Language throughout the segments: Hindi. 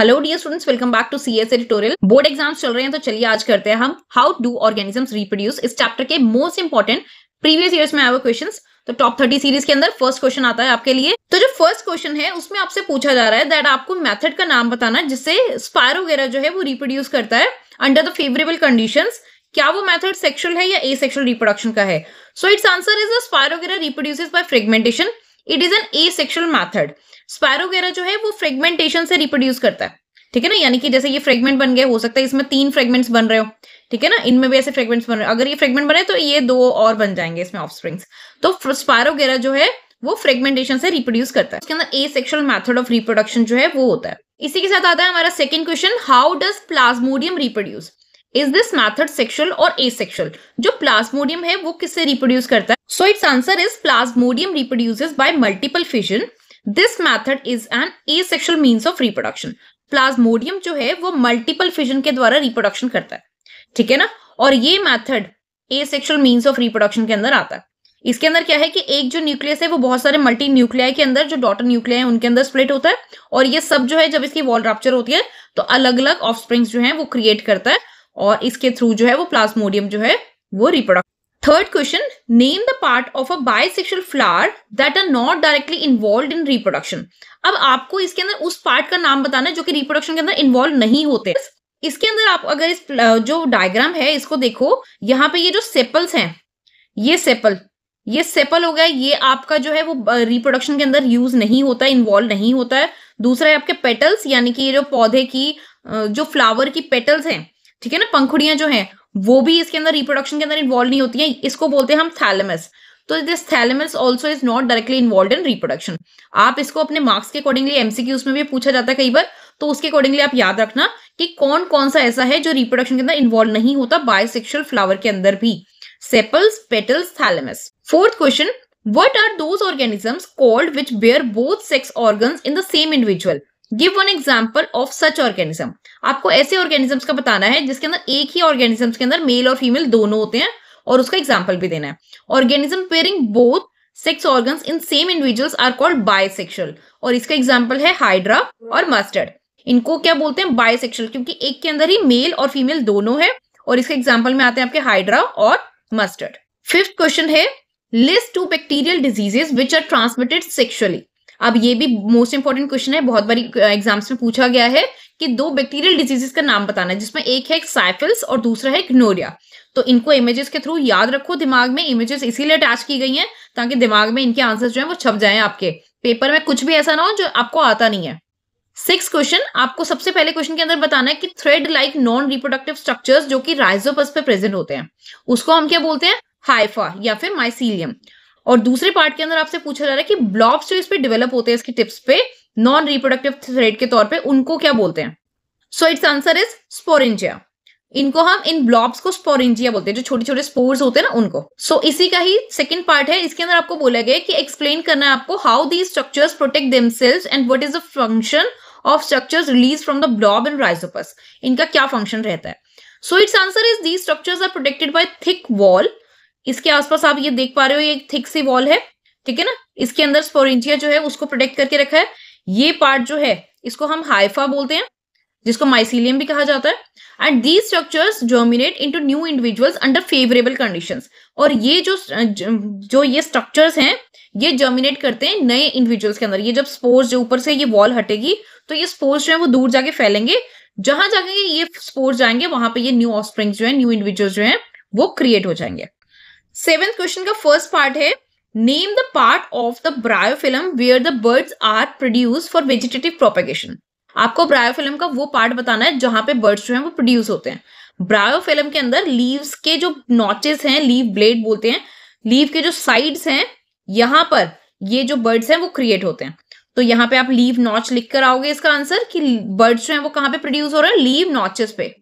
Hello dear students welcome back to CS editorial board exams चल रहे हैं तो चलिए आज करते हैं हम हाउ डू ऑर्गेनिजम्स रिप्रोड्यूस इस चैप्टर के मोस्ट इंपॉर्टेंट प्रीवियस ईयर्स में आए हुए क्वेश्चंस तो टॉप थर्टी सीरीज के अंदर फर्स्ट क्वेश्चन आता है आपके लिए तो जो फर्स्ट क्वेश्चन है उसमें आपसे पूछा जा रहा है दैट आपको मेथड का नाम बताना जिससे स्पायर वगैरह जो है वो रिप्रोड्यूस करता है अंडर द फेवरेबल कंडीशन क्या वो मेथड सेक्सुअल है या ए सेक्शुअल रिप्रोडक्शन का है so it's answer is the spire वगैरह reproduces by fragmentation it is an asexual method spirogyra जो है वो फ्रेगमेंटेशन से रिप्रोड्यूस करता है ठीक है ना यानी कि जैसे ये फ्रेगमेंट बन गए हो सकता है इसमें तीन फ्रेगमेंट्स बन रहे हो ठीक है ना इनमें भी ऐसे फ्रेगमेंट्स बन रहे हो अगर ये फ्रेगमेंट बने तो ये दो और बन जाएंगे इसमें ऑफस्प्रिंग्स तो स्पारोगेरा जो है वो फ्रेगमेंटेशन से रिप्रोड्यूस करता है इसके अंदर asexual method of reproduction जो है वो होता है इसी के साथ आता है हमारा second question how does plasmodium reproduce is this method sexual और ए सेक्शुअल जो प्लाज्मोडियम है वो किससे रिप्रोड्यूस करता है so it's answer is plasmodium reproduces by multiple fission this method is an sexual means of reproduction plasmodium जो है वो मल्टीपल फिजन के द्वारा रिप्रोडक्शन करता है ठीक है ना और ये method asexual means of reproduction के अंदर आता है इसके अंदर क्या है कि एक जो न्यूक्लियस है वो बहुत सारे मल्टी न्यूक्लिया के अंदर जो डॉटर न्यूक्लिया है उनके अंदर स्प्लिट होता है और ये सब जो है जब इसकी वॉल रप्चर होती है तो अलग अलग ऑफ जो है वो क्रिएट करता है और इसके थ्रू जो है वो प्लाज्मोडियम जो है वो reproduct third question name the part of a bisexual flower that are not directly involve in reproduction अब आपको इसके अंदर उस पार्ट का नाम बताना है जो कि रिप्रोडक्शन के अंदर इन्वॉल्व नहीं होते इसके अंदर आप अगर इस जो डायग्राम है इसको देखो यहाँ पे ये जो सेपल्स हैं ये सेपल ये सेपल हो गया ये आपका जो है वो रिप्रोडक्शन के अंदर यूज नहीं होता है इन्वॉल्व नहीं होता है दूसरा है आपके पेटल्स यानी कि ये जो पौधे की जो फ्लावर की पेटल्स हैं ठीक है ना पंखुड़ियां जो हैं वो भी इसके अंदर रिप्रोडक्शन के अंदर इन्वॉल्व नहीं होती है इसको बोलते हैं हम थैलेमस तो this thalamus also is not directly involve in reproduction आप इसको अपने मार्क्स के अकॉर्डिंगली एमसीक्यूज में भी पूछा जाता है कई बार तो उसके अकॉर्डिंगली आप याद रखना कि कौन कौन सा ऐसा है जो रिप्रोडक्शन के अंदर इन्वॉल्व नहीं होता बायोसेक्शुअल फ्लावर के अंदर भी sepals petals thalamus fourth question what are those organisms called which bear both sex organs in the same individual give one example of such organism आपको ऐसे ऑर्गेनिजम्स का बताना है जिसके अंदर एक ही ऑर्गेनिजम्स के अंदर मेल और फीमेल दोनों होते हैं और उसका एग्जाम्पल भी देना है organism pairing both sex organ in same individuals are called bisexual और इसका एग्जाम्पल है हाइड्रा और मस्टर्ड इनको क्या बोलते हैं बायसेक्सुअल क्योंकि एक के अंदर ही मेल और फीमेल दोनों है और इसके एग्जाम्पल में आते हैं आपके हाइड्रा और मस्टर्ड फिफ्थ क्वेश्चन है list two bacterial diseases which are transmitted sexually अब ये भी मोस्ट इंपॉर्टेंट क्वेश्चन है बहुत बारी एग्जाम्स में पूछा गया है कि दो बैक्टीरियल डिजीजेस का नाम बताना है जिसमें एक है साइफिल्स और दूसरा है इग्नोरिया तो इनको इमेजेस के थ्रू याद रखो दिमाग में इमेजेस इसीलिए अटैच की गई हैं ताकि दिमाग में इनके आंसर जो है वो छप जाए आपके पेपर में कुछ भी ऐसा ना हो जो आपको आता नहीं है सिक्स क्वेश्चन आपको सबसे पहले क्वेश्चन के अंदर बताना है कि thread like non reproductive structures जो कि राइजोपस पे प्रेजेंट होते हैं उसको हम क्या बोलते हैं हाइफा या फिर माइसीलियम और दूसरे पार्ट के अंदर आपसे पूछा जा रहा है कि ब्लॉब्स जो इस पे डेवलप होते हैं इसके टिप्स पे नॉन रिप्रोडक्टिव थ्रेड के तौर पे उनको क्या बोलते हैं so it's answer is sporangia इनको हम इन ब्लॉब्स को स्पोरेंजिया बोलते हैं जो छोटे छोटे स्पोर्स होते हैं ना उनको सो so, इसी का ही सेकेंड पार्ट है इसके अंदर आपको बोला गया कि एक्सप्लेन करना है आपको how the structures protect themselves and what is the function of structures release from the blob and rhizopus इनका क्या फंक्शन रहता है so it's answer is the structures are protected by thick wall इसके आसपास आप ये देख पा रहे हो ये थिक सी वॉल है ठीक है ना इसके अंदर स्पोरेंजिया जो है उसको प्रोटेक्ट करके रखा है ये पार्ट जो है इसको हम हाइफा बोलते हैं जिसको माइसिलियम भी कहा जाता है and these structures germinate into new individuals under favourable conditions और ये जो जो ये स्ट्रक्चर्स हैं ये जर्मिनेट करते हैं नए इंडिविजुअल्स के अंदर ये जब स्पोर्स जो ऊपर से ये वॉल हटेगी तो ये स्पोर्स जो है वो दूर जाके फैलेंगे जहां जाके ये स्पोर्स जाएंगे वहां पे ये न्यू ऑस्प्रिंग जो है न्यू इंडिविजुअल जो है वो क्रिएट हो जाएंगे सेवेंथ क्वेश्चन का फर्स्ट पार्ट है name the part of the bryophyllum where the buds are produce for vegetative propagation आपको ब्रायोफिल्म का वो पार्ट बताना है जहां पे बर्ड्स जो हैं वो प्रोड्यूस होते हैं ब्रायोफिल्म के अंदर लीव्स के जो नॉचेस हैं लीव ब्लेड बोलते हैं लीव के जो साइड्स हैं यहाँ पर ये जो बर्ड्स हैं वो क्रिएट होते हैं तो यहाँ पे आप लीव नॉच लिख कर आओगे इसका आंसर कि बर्ड्स जो है वो कहाँ पे प्रोड्यूस हो रहा है लीव नॉचेस पे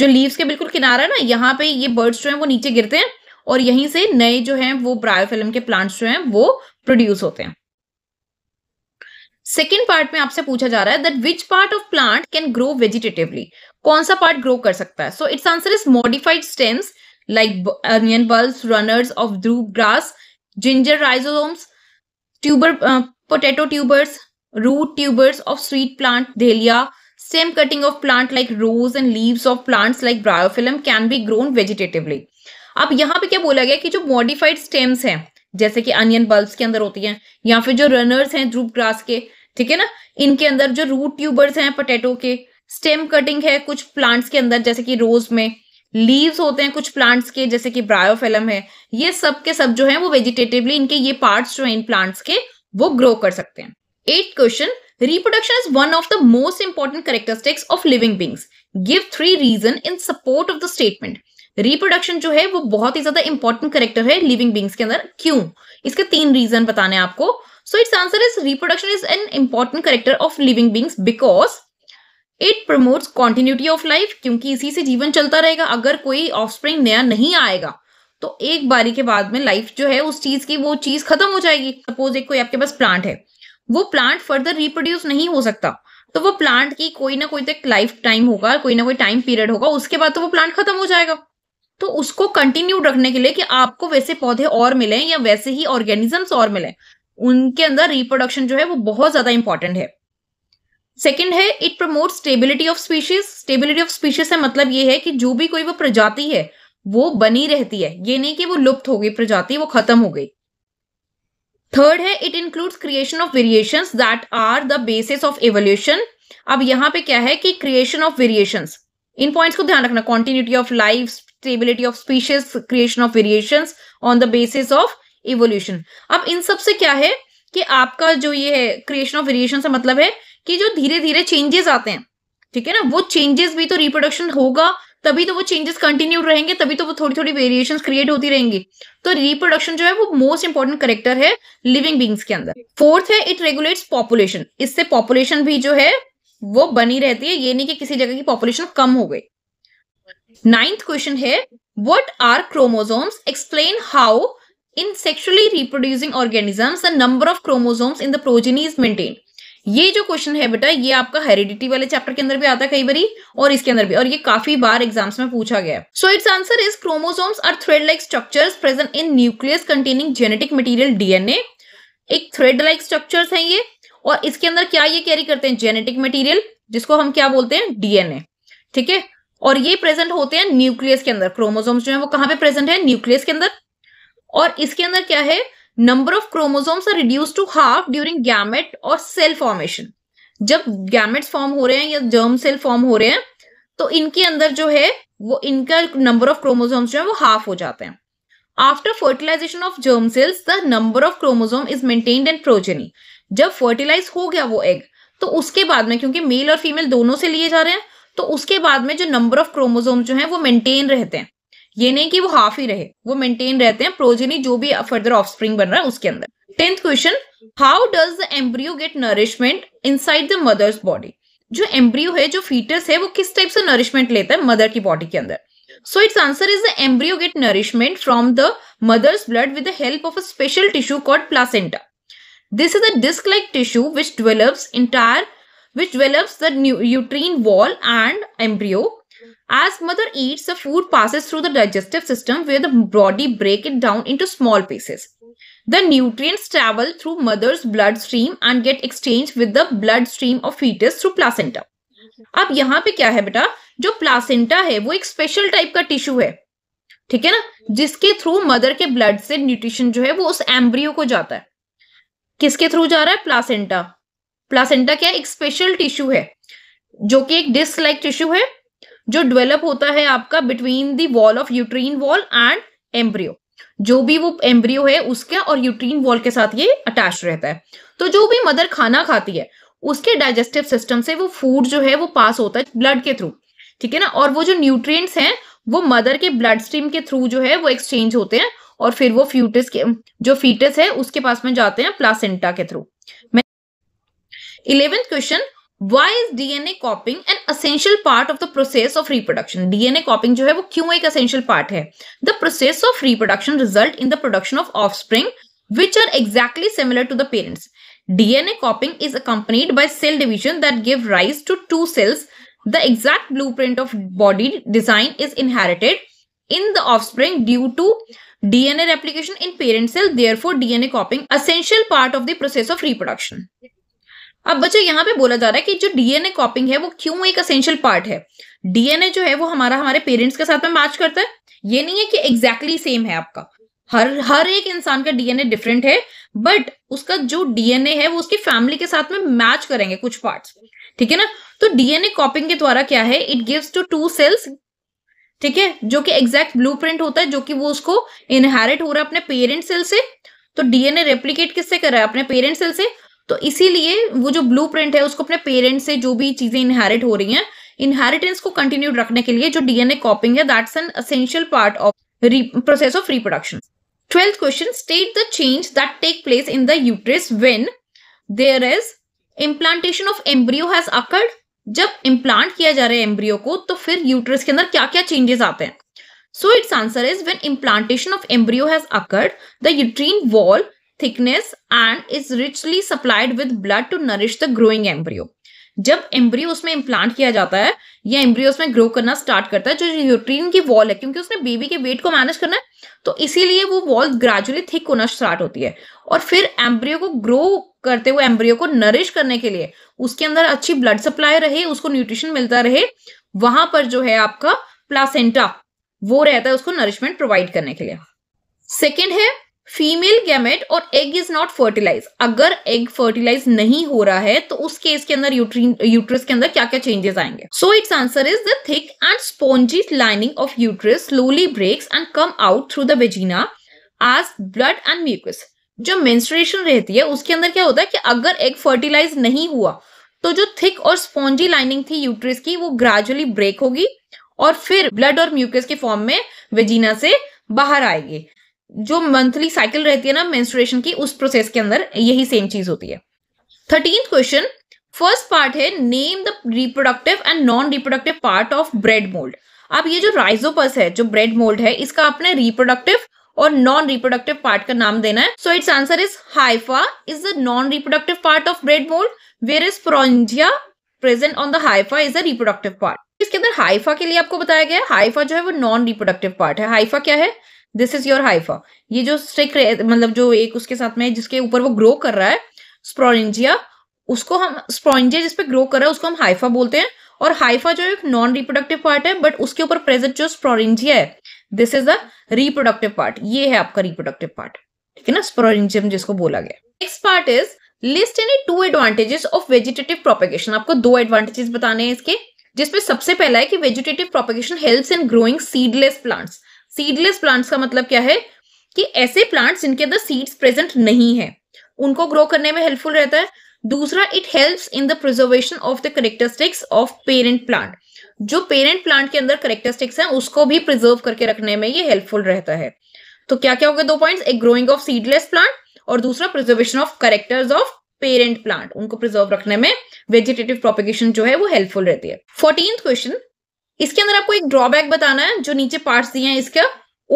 जो लीव्स के बिल्कुल किनारा है ना यहाँ पे ये बर्ड्स जो है वो नीचे गिरते हैं और यहीं से नए जो हैं वो ब्रायोफिल्म के प्लांट्स जो हैं वो प्रोड्यूस होते हैं सेकेंड पार्ट में आपसे पूछा जा रहा है that which part of plant can grow vegetatively कौन सा पार्ट ग्रो कर सकता है so it's answer is modified stems like onion bulb runners of ध्रुव grass ginger rhizomes tuber potato tubers root tubers of sweet plant dahlia same cutting of plant like rose and leaves of plants like bryophyllum can be grown vegetatively अब यहाँ पे क्या बोला गया कि जो मॉडिफाइड स्टेम्स हैं जैसे कि अनियन बल्ब के अंदर होती हैं या फिर जो रनर्स हैं ध्रुप ग्रास के ठीक है ना इनके अंदर जो रूट ट्यूबर्स हैं पोटेटो के स्टेम कटिंग है कुछ प्लांट्स के अंदर जैसे कि रोज में लीव्स होते हैं कुछ प्लांट्स के जैसे कि ब्रायोफेलम है ये सब के सब जो है वो वेजिटेटिवली इनके ये पार्ट्स जो है इन प्लांट्स के वो ग्रो कर सकते हैं eight question reproduction is one of the most important characteristics of living beings give three reason in support of the statement reproduction जो है वो बहुत ही ज्यादा इंपॉर्टेंट करेक्टर है लिविंग बींग्स के अंदर क्यों इसके तीन रीजन बताने आपको so it's answer is reproduction is an important character of living beings because it promotes continuity of life क्योंकि इसी से जीवन चलता रहेगा अगर कोई ऑफस्प्रिंग नया नहीं आएगा तो एक बारी के बाद में लाइफ जो है उस चीज की वो चीज खत्म हो जाएगी सपोज एक कोई आपके पास प्लांट है वो प्लांट फर्दर रिप्रोड्यूस नहीं हो सकता तो वो प्लांट की कोई ना कोई तक लाइफ टाइम होगा कोई ना कोई टाइम पीरियड होगा उसके बाद तो वो प्लांट खत्म हो जाएगा तो उसको कंटिन्यू रखने के लिए कि आपको वैसे पौधे और मिले या वैसे ही ऑर्गेनिजम्स और मिले उनके अंदर रिप्रोडक्शन जो है वो बहुत ज्यादा इंपॉर्टेंट है सेकेंड है it promote stability of species stability of species है मतलब ये है कि जो भी कोई वो प्रजाति है वो बनी रहती है ये नहीं कि वो लुप्त हो गई प्रजाति वो खत्म हो गई थर्ड है it includes creation of variation that are the basis of evolution अब यहाँ पे क्या है कि क्रिएशन ऑफ वेरिएशन इन पॉइंट्स को ध्यान रखना continuity of life stability of species creation of variation on the basis of evolution अब इन सब से क्या है कि आपका जो ये है क्रिएशन ऑफ वेरिएशन से मतलब है कि जो धीरे धीरे चेंजेस आते हैं ठीक है ना वो चेंजेस भी तो रिप्रोडक्शन होगा तभी तो वो चेंजेस कंटिन्यू रहेंगे तभी तो वो थोड़ी थोड़ी वेरिएशन क्रिएट होती रहेंगी तो रिप्रोडक्शन जो है वो मोस्ट इंपॉर्टेंट करेक्टर है लिविंग बींग्स के अंदर फोर्थ है इट रेगुलेट्स पॉपुलेशन इससे पॉपुलेशन भी जो है वो बनी रहती है ये नहीं कि किसी जगह की पॉपुलेशन कम हो गई नाइन्थ क्वेश्चन है what are chromosomes explain how in sexually reproducing organisms the number of chromosomes in the progeny is maintain ये जो क्वेश्चन है बेटा ये आपका हेरिडिटी वाले चैप्टर के अंदर भी आता है कई बार और इसके अंदर भी और ये काफी बार एग्जाम्स में पूछा गया so it's answer is chromosomes are thread like structures present in nucleus containing genetic material DNA एक थ्रेड लाइक स्ट्रक्चर्स हैं ये और इसके अंदर क्या ये कैरी करते हैं जेनेटिक मटीरियल जिसको हम क्या बोलते हैं डीएनए ठीक है और ये प्रेजेंट होते हैं न्यूक्लियस के अंदर क्रोमोजोम्स जो है वो कहां पे प्रेजेंट है न्यूक्लियस के अंदर और इसके अंदर क्या है number of chromosomes are reduce to half during gamete और सेल फॉर्मेशन जब गैमेट्स फॉर्म हो रहे हैं या जर्म सेल फॉर्म हो रहे हैं तो इनके अंदर जो है वो इनका नंबर ऑफ क्रोमोजोम्स जो है वो हाफ हो जाते हैं after fertilization of germ cells the number of chromosome is maintained and progeny जब फर्टिलाइज हो गया वो एग तो उसके बाद में क्योंकि मेल और फीमेल दोनों से लिए जा रहे हैं तो उसके बाद में जो नंबर ऑफ क्रोमोजोम जो है वो मेंटेन रहते हैं ये नहीं कि वो हाफ ही रहे वो मेंटेन रहते हैं प्रोजेनी जो भी फर्दर ऑफस्प्रिंग बन रहा है उसके अंदर tenth question how does the embryo get nourishment inside the mother's body जो एम्ब्रियो है जो फीटस है वो किस टाइप से नरिशमेंट लेता है मदर की बॉडी के अंदर so it's answer is the embryo get nourishment from the mother's blood with the help of a special tissue called placenta this is a disc like tissue which develops entire which develops the uterine wall and embryo. As mother eats, the food passes through the digestive system where the body break it down into small pieces. The nutrients travel through mother's bloodstream and get exchanged with the bloodstream of fetus through placenta. अब यहाँ पे क्या है बेटा जो प्लासेंटा है वो एक स्पेशल टाइप का टिश्यू है ठीक है ना जिसके थ्रू मदर के ब्लड से न्यूट्रिशन जो है वो उस एम्ब्रियो को जाता है किसके थ्रू जा रहा है प्लासेंटा प्लासेंटा क्या एक स्पेशल टिश्यू है जो कि एक डिस्क लाइक टिश्यू है जो डेवलप होता है आपका between the wall of uterine wall and embryo जो भी वो एम्ब्रियो है उसके और यूट्रीन वॉल के साथ ये अटैच रहता है तो जो भी मदर खाना खाती है उसके डाइजेस्टिव सिस्टम से वो फूड जो है वो पास होता है ब्लड के थ्रू ठीक है ना और वो जो न्यूट्रिएंट्स हैं वो मदर के ब्लड स्ट्रीम के थ्रू जो है वो एक्सचेंज होते हैं और फिर वो फ्यूटिस के जो फीटस है उसके पास में जाते हैं प्लासेंटा के through 11th question why is DNA copying an essential part of the process of reproduction? DNA copying जो है वो क्यों एक essential part है The process of reproduction result in the production of offspring which are exactly similar to the parents. DNA copying is accompanied by cell division that give rise to two cells. The exact blueprint of body design is inherited in the offspring due to DNA replication in parent cell. Therefore, DNA copying essential part of the process of reproduction. अब बच्चों यहाँ पे बोला जा रहा है कि जो डीएनए कॉपिंग है वो क्यों एक असेंशियल पार्ट है डीएनए जो है वो हमारा हमारे पेरेंट्स के साथ में मैच करता है ये नहीं है कि एग्जैक्टली exactly सेम है आपका हर हर एक इंसान का डीएनए डिफरेंट है बट उसका जो डीएनए है वो उसकी फैमिली के साथ में मैच करेंगे कुछ पार्ट ठीक है ना तो डीएनए कॉपिंग के द्वारा क्या है it gives to two cells ठीक है जो कि एग्जैक्ट ब्लू होता है जो कि वो उसको इनहेरिट हो रहा है अपने पेरेंट सेल से तो डीएनए रेप्लीकेट किससे कर रहा है अपने पेरेंट सेल से तो इसीलिए वो जो ब्लू है उसको अपने पेरेंट्स से जो भी चीज़ें इनहेरिट हो रही हैं इनहेरिटेंस को कंटिन्यू रखने के लिए जो डीएनए कॉपिंग है that's an essential part of process of reproduction twelfth question state the change that take place in the uterus when there is implantation of embryo has occurred जब इम्प्लांट किया जा रहा है एम्ब्रियो को तो फिर यूट्रस के अंदर क्या क्या चेंजेस आते हैं so it's answer is when implantation of embryo has occurred the uterine wall thickness and is richly supplied with blood to nourish the growing embryo. जब एम्ब्रियो उसमें इम्प्लांट किया जाता है या एम्ब्रियो उसमें ग्रो करना स्टार्ट करता है जो यूट्रीन की वॉल है क्योंकि उसने बेबी के वेट को मैनेज करना है तो इसीलिए वो वॉल ग्रेजुअली थिक होना स्टार्ट होती है और फिर एम्ब्रियो को ग्रो करते हुए एम्ब्रियो को नरिश करने के लिए उसके अंदर अच्छी ब्लड सप्लाई रहे उसको न्यूट्रिशन मिलता रहे वहां पर जो है आपका प्लासेंटा वो रहता है उसको नरिशमेंट प्रोवाइड करने के लिए सेकेंड है फीमेल गैमेट और एग इज नॉट फर्टिलाइज अगर एग फर्टिलाइज नहीं हो रहा है तो उस केस के अंदर यूट्रस के अंदर क्या क्या चेंजेस आएंगे so it's answer is the thick and spongy lining of uterus slowly breaks and come out through the vagina as blood and mucus जो मेंस्ट्रुएशन रहती है उसके अंदर क्या होता है कि अगर एग फर्टिलाइज नहीं हुआ तो जो थिक और स्पॉन्जी लाइनिंग थी यूट्रस की वो ग्रेजुअली ब्रेक होगी और फिर ब्लड और म्यूकस के फॉर्म में वेजीना से बाहर आएगी जो मंथली साइकिल रहती है ना मेंस्ट्रुएशन की उस प्रोसेस के अंदर यही सेम चीज होती है थर्टीन क्वेश्चन फर्स्ट पार्ट है name the reproductive and non reproductive part of bread mold अब ये जो राइजोपस है जो ब्रेड मोल्ड है इसका आपने रिप्रोडक्टिव और नॉन रिप्रोडक्टिव पार्ट का नाम देना है so it's answer is hypha is the non reproductive part of bread mold where is sporangia present on the hypha is the reproductive part इसके अंदर हाइफा के लिए आपको बताया गया है हाइफा जो है वो नॉन रिप्रोडक्टिव पार्ट है हाइफा क्या है दिस इज योर हाइफा ये जो स्टिक मतलब जो एक उसके साथ में जिसके ऊपर वो ग्रो कर रहा है स्प्रोरेंजिया उसको हम स्प्रोरेंजिया जिसपे ग्रो कर रहा है उसको हम हाइफा बोलते हैं और हाइफा जो एक नॉन रिप्रोडक्टिव पार्ट है बट उसके ऊपर प्रेजेंट जो स्प्रोरेंजिया है this is the reproductive part ये है आपका रिप्रोडक्टिव पार्ट ठीक है ना स्प्रोरेंजियम जिसको बोला गया next part is list any two advantages of vegetative propagation आपको दो एडवांटेजेस बताने हैं इसके जिसमें सबसे पहला है कि vegetative propagation help in growing seedless plants seedless plants का मतलब क्या है कि ऐसे प्लांट्स जिनके अंदर सीड्स प्रेजेंट नहीं है उनको ग्रो करने में हेल्पफुल रहता है दूसरा it helps in the preservation of the characteristics of parent plant जो पेरेंट प्लांट के अंदर करेक्टरिस्टिक्स हैं उसको भी प्रिजर्व करके रखने में ये हेल्पफुल रहता है तो क्या क्या हो गया दो पॉइंट्स एक ग्रोइंग ऑफ सीडलेस प्लांट और दूसरा preservation of characters of parent plant उनको प्रिजर्व रखने में वेजिटेटिव प्रोपिगेशन जो है वो हेल्पफुल रहती है फोर्टीन क्वेश्चन इसके अंदर आपको एक ड्रॉबैक बताना है जो नीचे पार्ट्स दिए हैं इसका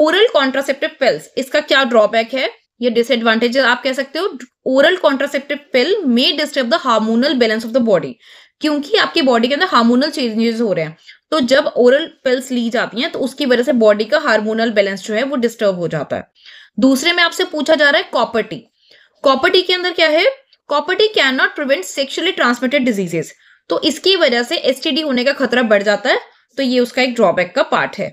ओरल कॉन्ट्रासेप्टिव पिल्स इसका क्या ड्रॉबैक है ये डिसएडवांटेज आप कह सकते हो oral contraceptive pill may disturb the hormonal balance of the body क्योंकि आपकी बॉडी के अंदर हार्मोनल चेंजेस हो रहे हैं तो जब ओरल पिल्स ली जाती हैं तो उसकी वजह से बॉडी का हार्मोनल बैलेंस जो है वो डिस्टर्ब हो जाता है दूसरे में आपसे पूछा जा रहा है कॉपर्टी कॉपर्टी के अंदर क्या है copper T can not prevent sexually transmitted diseases तो इसकी वजह से एसटीडी होने का खतरा बढ़ जाता है तो ये उसका एक ड्रॉबैक का पार्ट है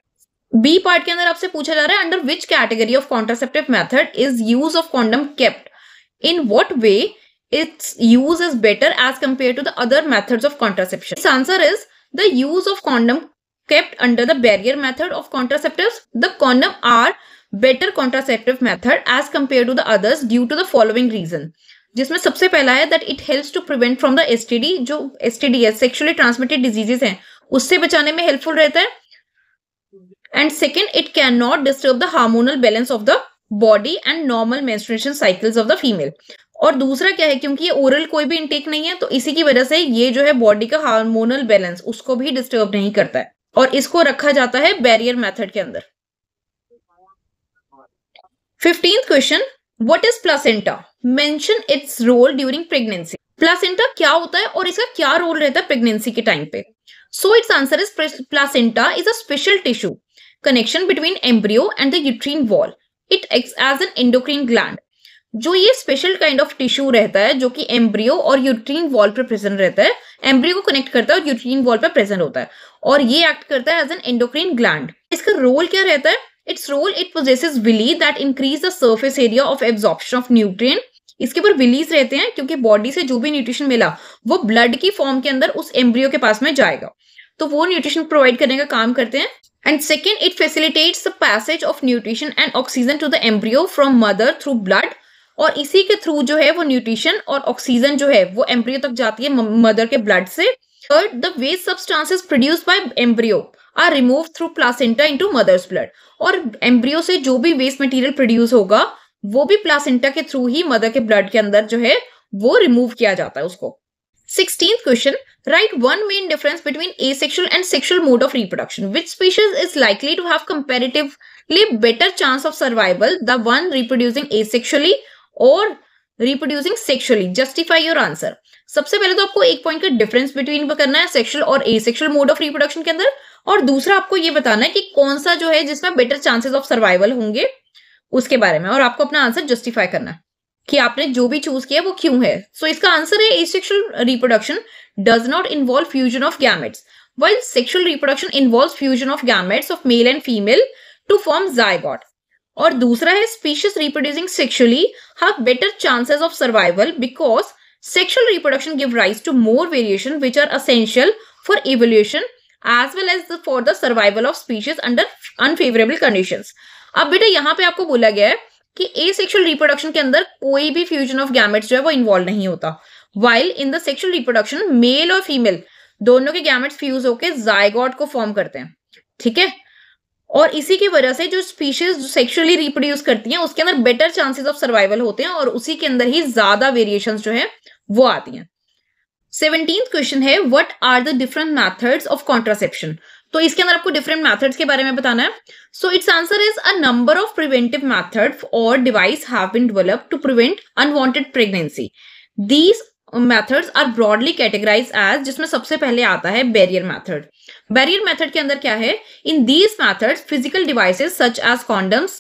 बी पार्ट के अंदर आपसे पूछा जा रहा है under which category of contraceptive method is use of condom kept in what way its use is better as compared to the other methods of contraception? This answer is the use of condom kept under the barrier method of contraceptives. The condom are better contraceptive method as compared to the others due to the following reason. जिसमें सबसे पहला है that it helps to prevent from the STD जो एसटीडी है सेक्सुअली ट्रांसमिटेड डिजीजेस हैं उससे बचाने में हेल्पफुल रहता है and second it can not disturb the hormonal balance of the body and normal menstruation cycles of the female और दूसरा क्या है क्योंकि ये ओरल कोई भी इंटेक नहीं है तो इसी की वजह से ये जो है बॉडी का हार्मोनल बैलेंस उसको भी डिस्टर्ब नहीं करता है और इसको रखा जाता है बैरियर मेथड के अंदर fifteenth question what is placenta mention its role during pregnancy placenta क्या होता है और इसका क्या रोल रहता है प्रेगनेंसी के टाइम पे So its answer is placenta is a special tissue connection between embryo and the uterine wall. It acts as an endocrine gland. जो ये स्पेशल काइंड ऑफ टिश्यू रहता है जो कि एम्ब्रियो और यूट्रीन वॉल पर प्रेजेंट रहता है एम्ब्रियो को कनेक्ट करता है और यूट्रीन वॉल पर प्रेजेंट होता है और ये एक्ट करता है एज एन एंडोक्रीन ग्लैंड इसका रोल क्या रहता है its role it possess villi that increase the surface area of absorption of nutrient इसके ऊपर विलीज रहते हैं क्योंकि बॉडी से जो भी न्यूट्रिशन मिला वो ब्लड की फॉर्म के अंदर उस एम्ब्रियो के पास में जाएगा तो वो न्यूट्रिशन प्रोवाइड करने का काम करते हैं and second it facilitates the passage of nutrition and oxygen to the embryo from mother through blood और इसी के थ्रू जो है वो न्यूट्रिशन और ऑक्सीजन जो है वो एम्ब्रियो तक जाती है मदर के ब्लड से third the waste substances produce by embryo are remove through placenta into mother's blood और एम्ब्रियो से जो भी वेस्ट मटेरियल प्रोड्यूस होगा वो भी प्लासेंटा के थ्रू ही मदर के ब्लड के अंदर जो है वो रिमूव किया जाता है उसको sixteen question write one main difference between asexual and sexual mode of reproduction which species is likely to have comparatively better chance of survival the one reproducing asexually और reproducing sexually justify your answer सबसे पहले तो आपको एक पॉइंट का डिफरेंस बिटवीन करना है सेक्शुअल और asexual mode of reproduction के अंदर और दूसरा आपको ये बताना है कि कौन सा जो है जिसमें बेटर चांसेस ऑफ सर्वाइवल होंगे उसके बारे में और आपको अपना आंसर जस्टिफाई करना है कि आपने जो भी चूज किया वो क्यों है सो so, इसका आंसर है asexual reproduction does not involve fusion of gametes well sexual reproduction involve fusion of gametes of male and female to form zygote और दूसरा है species reproducing sexually have better chances of survival because sexual reproduction give rise to more variation which are essential for evolution as well as for the survival of species under unfavourable conditions अब बेटा यहाँ पे आपको बोला गया है कि ए सेक्शुअल रिप्रोडक्शन के अंदर कोई भी फ्यूजन ऑफ गैमेट जो है वो इन्वॉल्व नहीं होता while in the sexual reproduction male और फीमेल दोनों के गैमेट फ्यूज होकर जायगॉड को फॉर्म करते हैं ठीक है और इसी की वजह से जो स्पीशीज सेक्सुअली रिप्रोड्यूस करती हैं उसके अंदर बेटर चांसेस ऑफ सर्वाइवल होते हैं और उसी के अंदर ही ज्यादा वेरिएशन जो है वो आती हैं सेवनटीन क्वेश्चन है what are the different methods of contraception तो इसके अंदर आपको डिफरेंट मैथड्स के बारे में बताना है so it's answer is a number of preventive method और device have been developed to prevent unwanted pregnancy these methods are broadly categorize as जिसमें सबसे पहले आता है बैरियर मेथड बैरियर मेथड के अंदर क्या है in these methods physical devices such as condoms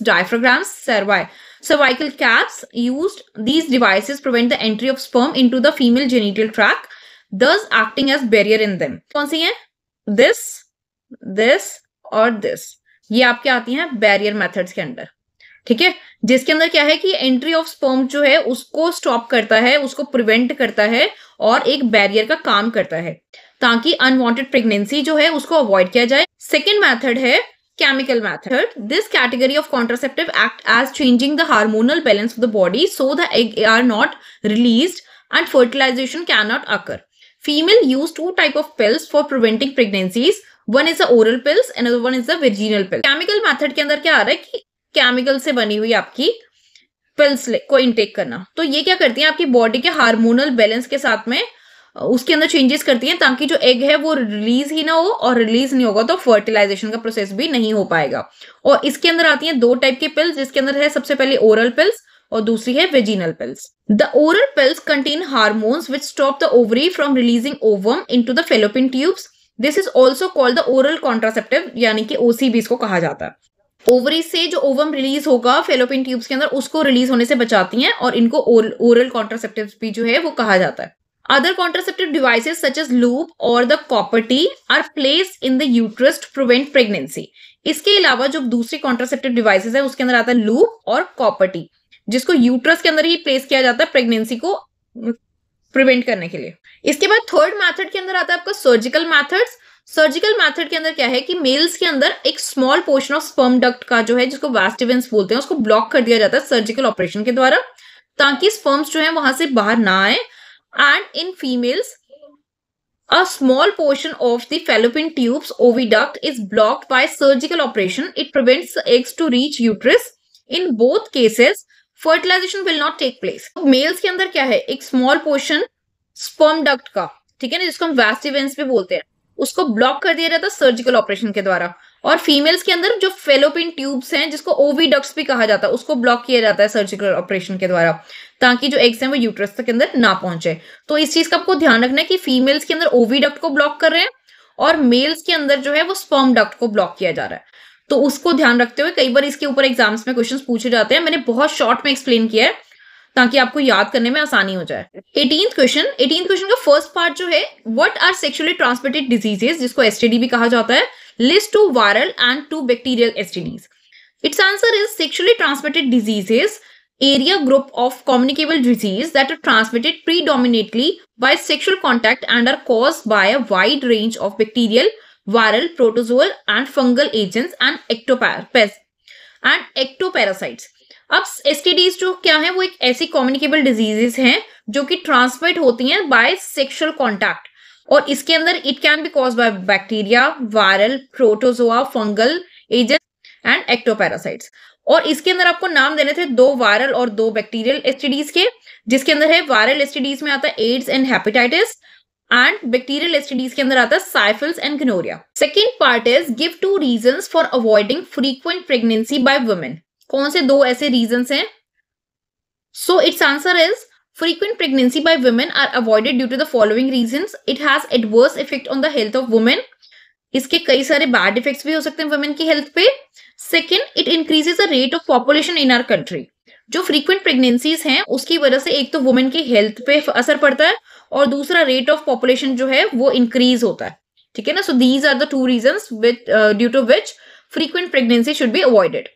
cervi cervical caps use these these prevent the entry of sperm into the female genital tract thus acting as barrier in them कौन सी है दिस दिस और दिस ये आपके आती हैं बैरियर मेथड्स के अंदर ठीक है जिसके अंदर क्या है कि एंट्री ऑफ स्पर्म जो है उसको स्टॉप करता है उसको प्रिवेंट करता है और एक बैरियर का काम करता है ताकि अनवांटेड प्रेगनेंसी जो है उसको अवॉइड किया जाए सेकेंड मैथड है chemical method this category of contraceptive act as changing the hormonal balance of the body so the egg are not release and fertilization can not occur female use two type of pills for preventing pregnancies one is the oral pills and one is the vaginal pills chemical method के अंदर क्या आ रहा है कि केमिकल से बनी हुई आपकी पिल्स को इनटेक करना तो ये क्या करती है आपकी बॉडी के हार्मोनल बैलेंस के साथ में उसके अंदर चेंजेस करती हैं ताकि जो एग है वो रिलीज ही ना हो और रिलीज नहीं होगा तो फर्टिलाइजेशन का प्रोसेस भी नहीं हो पाएगा और इसके अंदर आती हैं दो टाइप के पिल्स जिसके अंदर है सबसे पहले ओरल पिल्स और दूसरी है vaginal pills the oral pills contain hormones which stop the ovary from releasing ovum into the fallopian tubes this is also called the oral contraceptive यानी कि ओसीबी इसको कहा जाता है ओवरी से जो ओवम रिलीज होगा फेलोपिन ट्यूब्स के अंदर उसको रिलीज होने से बचाती हैं और इनको ओरल कॉन्ट्रासेप्टिव भी जो है वो कहा जाता है other contraceptive devices such as loop और the copper T are place in the the uterus to prevent इसके अलावा जो दूसरी कॉन्ट्रासेप्टिव डिवाइसेज है उसके अंदर आता है लूप और कॉपर्टी जिसको यूट्रस के अंदर ही प्लेस किया जाता है प्रेगनेंसी को प्रिवेंट हम्म, करने के लिए इसके बाद थर्ड मैथड के अंदर आता है आपका सर्जिकल मैथड सर्जिकल मैथड के अंदर क्या है कि मेल्स के अंदर एक small portion of sperm duct का जो है जिसको वास्टिवेंस बोलते हैं उसको ब्लॉक कर दिया जाता है सर्जिकल ऑपरेशन के द्वारा ताकि स्पर्म्स जो है वहां से बाहर ना आए and in females a small portion of the fallopian tubes oviduct is block by surgical operation it prevents eggs to reach uterus in both cases fertilization will not take place males के अंदर क्या है एक स्मॉल पोर्शन स्पर्म डक्ट का ठीक है ना जिसको हम वैस्टिवेंस भी बोलते हैं उसको ब्लॉक कर दिया जाता है सर्जिकल ऑपरेशन के द्वारा और फीमेल्स के अंदर जो फेलोपिन ट्यूब्स हैं जिसको ओवीडक्ट्स भी कहा जाता है उसको ब्लॉक किया जाता है सर्जिकल ऑपरेशन के द्वारा ताकि जो एग्स हैं वो यूट्रस तक अंदर ना पहुंचे तो इस चीज का आपको ध्यान रखना है कि फीमेल्स के अंदर ओवीडक्ट को ब्लॉक कर रहे हैं और मेल्स के अंदर जो है वो स्पर्म डक्ट को ब्लॉक किया जा रहा है तो उसको ध्यान रखते हुए कई बार इसके ऊपर एग्जाम्स में क्वेश्चन पूछे जाते हैं मैंने बहुत शॉर्ट में एक्सप्लेन किया है ताकि आपको याद करने में आसानी हो जाए एटीन क्वेश्चन एटीन क्वेश्चन का फर्स्ट पार्ट जो है what are sexually transmitted diseases जिसको एसटीडी भी कहा जाता है list two viral and two bacterial STDs its answer is sexually transmitted diseases area group of communicable disease that are transmitted predominantly by sexual contact and are caused by a wide range of bacterial, viral, protozoal and fungal agents and ectoparasites and ectoparasites. अब एस जो क्या है वो एक ऐसी कॉम्युनिकेबल डिजीजेस हैं जो कि ट्रांसमिट होती हैं बाय सेक्शुअल कॉन्टैक्ट और इसके अंदर it can be cause by bacteria viral protozoa fungal agent and ectoparasites और इसके अंदर आपको नाम देने थे दो वायरल और दो बैक्टीरियल एस के जिसके अंदर है वायरल एस में आता है AIDS and hepatitis and bacterial S के अंदर आता है syphilis and gonorrhoea second part is give two reason for avoiding frequent pregnancy by women कौन से दो ऐसे रीजन हैं so it's answer is frequent pregnancy by women are avoided due to the following reasons it has adverse effect on the health of women इसके कई सारे बैड इफेक्ट्स भी हो सकते हैं वुमेन की हेल्थ पे second it increases the rate of population in our country जो फ्रीक्वेंट प्रेगनेंसीज हैं उसकी वजह से एक तो वुमेन की हेल्थ पे असर पड़ता है और दूसरा रेट ऑफ पॉपुलेशन जो है वो इंक्रीज होता है ठीक है ना so these are the two reason due to which frequent pregnancy should be avoided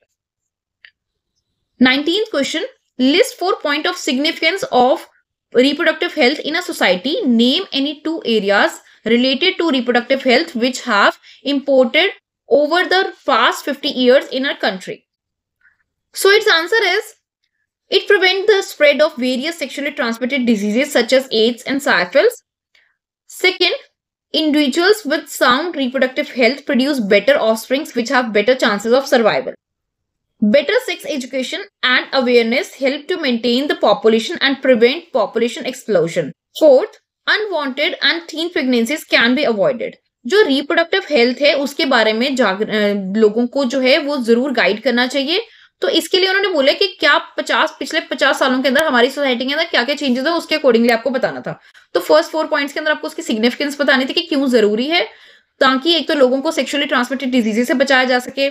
19th question list four point of significance of reproductive health in a society name any two areas related to reproductive health which have imported over the past 50 years in our country so its answer is it prevents the spread of various sexually transmitted diseases such as aids and syphilis second individuals with sound reproductive health produce better offsprings which have better chances of survival Better sex education and awareness help to maintain the population and prevent population explosion. Fourth, unwanted and teen pregnancies can be avoided जो रिप्रोडक्टिव हेल्थ है उसके बारे में लोगों को जो है वो जरूर गाइड करना चाहिए तो इसके लिए उन्होंने बोला कि क्या पचास पिछले पचास सालों के अंदर हमारी सोसाइटी के अंदर क्या क्या चेंजेस है उसके अकॉर्डिंगली आपको बताना था तो फर्स्ट फोर पॉइंट्स के अंदर आपको उसकी सिग्निफिकेंस बतानी थी कि क्यों जरूरी है ताकि एक तो लोगों को सेक्सुअली ट्रांसमिटेड डिजीजे से बचाया जा सके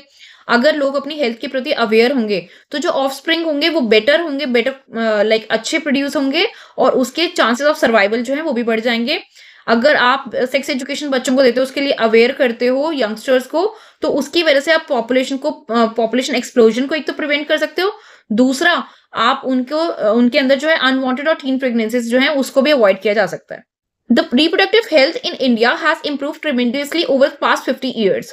अगर लोग अपनी हेल्थ के प्रति अवेयर होंगे तो जो ऑफ स्प्रिंग होंगे वो बेटर होंगे बेटर लाइक अच्छे प्रोड्यूस होंगे और उसके चांसेस ऑफ सर्वाइवल जो है वो भी बढ़ जाएंगे अगर आप सेक्स एजुकेशन बच्चों को देते हो उसके लिए अवेयर करते हो यंगस्टर्स को तो उसकी वजह से आप पॉपुलेशन को पॉपुलेशन एक्सप्लोजन को एक तो प्रिवेंट कर सकते हो दूसरा आप उनको उनके अंदर जो है अनवांटेड और टीन प्रेगनेंसीज जो है उसको भी अवॉइड किया जा सकता है the reproductive health in India has improve tremendously over past past 50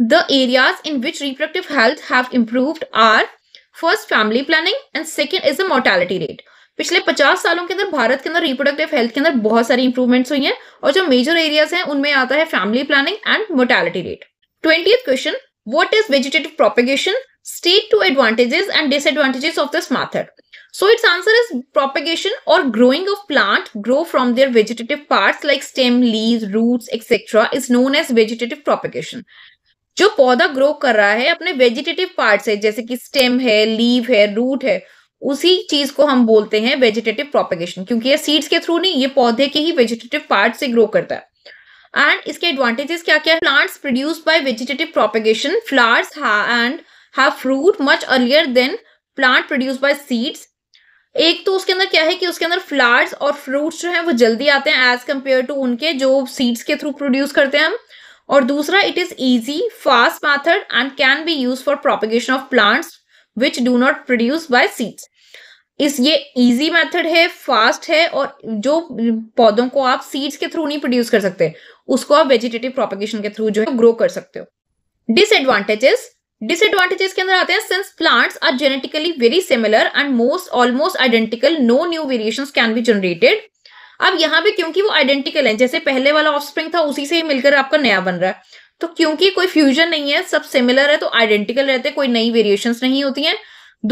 the areas in which reproductive health have improved are first, family planning, and second is the mortality rate. पिछले 50 सालों के अंदर भारत के अंदर रिप्रोडक्टिव हेल्थ के अंदर बहुत सारी इंप्रूवमेंट्स हुई हैं और जो मेजर एरियाज हैं उनमें आता है family planning and mortality rate twenty question what is vegetative propagation state two advantages and disadvantages of this method So its answer is propagation or growing of plant grow from their vegetative parts like stem, leaves, roots, etc. is known as vegetative propagation. जो पौधा ग्रो कर रहा है अपने वेजिटेटिव पार्ट से जैसे कि स्टेम है लीव है रूट है उसी चीज को हम बोलते हैं वेजिटेटिव प्रोपेगेशन क्योंकि ये सीड्स के थ्रू नहीं ये पौधे के ही वेजिटेटिव पार्ट से ग्रो करता है एंड इसके एडवांटेजेस क्या क्या है plants produce by vegetative propagation flowers and have fruit much earlier than plant produce by seeds एक तो उसके अंदर क्या है कि उसके अंदर फ्लावर्स और फ्रूट्स जो हैं वो जल्दी आते हैं एज कम्पेयर टू उनके जो सीड्स के थ्रू प्रोड्यूस करते हैं हम और दूसरा it is easy fast method and can be use for propagation of plants which do not produce by seeds इस ये इजी मेथड है फास्ट है और जो पौधों को आप सीड्स के थ्रू नहीं प्रोड्यूस कर सकते उसको आप वेजिटेटिव प्रोपिगेशन के थ्रू जो है ग्रो कर सकते हो डिसएडवांटेजेस डिसएडवांटेजेस के अंदर आते हैं since plants are genetically very similar and most almost identical no new variation can be generated अब यहाँ पे क्योंकि वो आइडेंटिकल है जैसे पहले वाला ऑफ था उसी से ही मिलकर आपका नया बन रहा है तो क्योंकि कोई फ्यूजन नहीं है सब सिमिलर है तो आइडेंटिकल रहते हैं कोई नई वेरिएशन नहीं होती है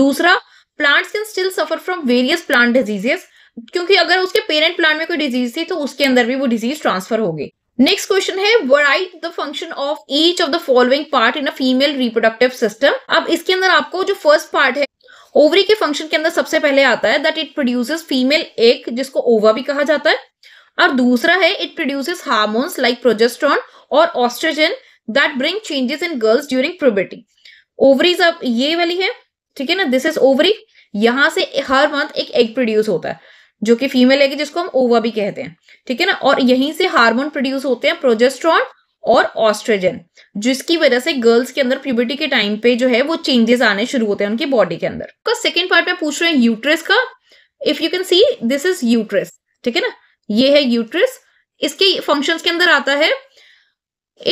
दूसरा plants can still suffer from various plant diseases क्योंकि अगर उसके पेरेंट प्लांट में कोई डिजीज थी तो उसके अंदर भी वो डिजीज ट्रांसफर होगी नेक्स्ट क्वेश्चन है write the function of each of the following part in a female reproductive system अब इसके अंदर आपको जो फर्स्ट पार्ट है ओवरी के फंक्शन के अंदर सबसे पहले आता है that it produces female egg जिसको ओवा भी कहा जाता है और दूसरा है it produces hormones like progesterone और oestrogen that bring changes in girls during puberty ovaries अब ये वाली है ठीक है ना दिस इज ओवरी यहां से हर मंथ एक एग प्रोड्यूस होता है जो कि फीमेल एग जिसको हम ओवा भी कहते हैं ठीक है ना और यहीं से हार्मोन प्रोड्यूस होते हैं प्रोजेस्ट्रॉन और ऑस्ट्रेजन जिसकी वजह से गर्ल्स के अंदर प्यूबिटी के टाइम पे जो है वो चेंजेस आने शुरू होते हैं उनकी बॉडी के अंदर सेकेंड पार्ट में पूछ रहे हैं यूट्रेस का if you can see this is uterus ठीक है ना ये है यूट्रेस इसके फंक्शंस के अंदर आता है